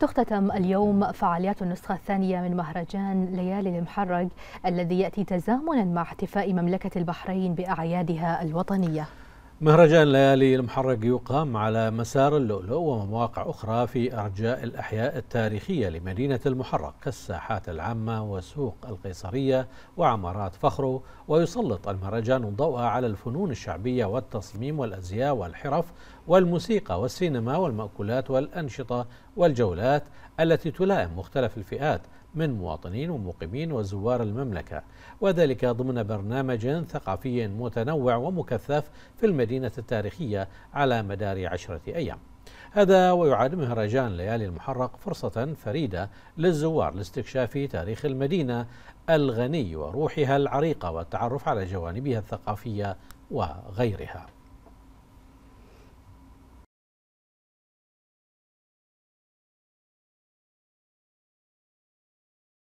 تختتم اليوم فعاليات النسخة الثانية من مهرجان ليالي المحرج الذي يأتي تزامنا مع احتفاء مملكة البحرين بأعيادها الوطنية مهرجان ليالي المحرق يقام على مسار اللؤلؤ ومواقع أخرى في أرجاء الأحياء التاريخية لمدينة المحرق كالساحات العامة وسوق القيصرية وعمارات فخرو ويسلط المهرجان الضوء على الفنون الشعبية والتصميم والأزياء والحرف والموسيقى والسينما والمأكولات والأنشطة والجولات التي تلائم مختلف الفئات من مواطنين ومقيمين وزوار المملكة وذلك ضمن برنامج ثقافي متنوع ومكثف في المدينة التاريخية على مدار عشرة أيام هذا ويعد مهرجان ليالي المحرق فرصة فريدة للزوار لاستكشاف تاريخ المدينة الغني وروحها العريقة والتعرف على جوانبها الثقافية وغيرها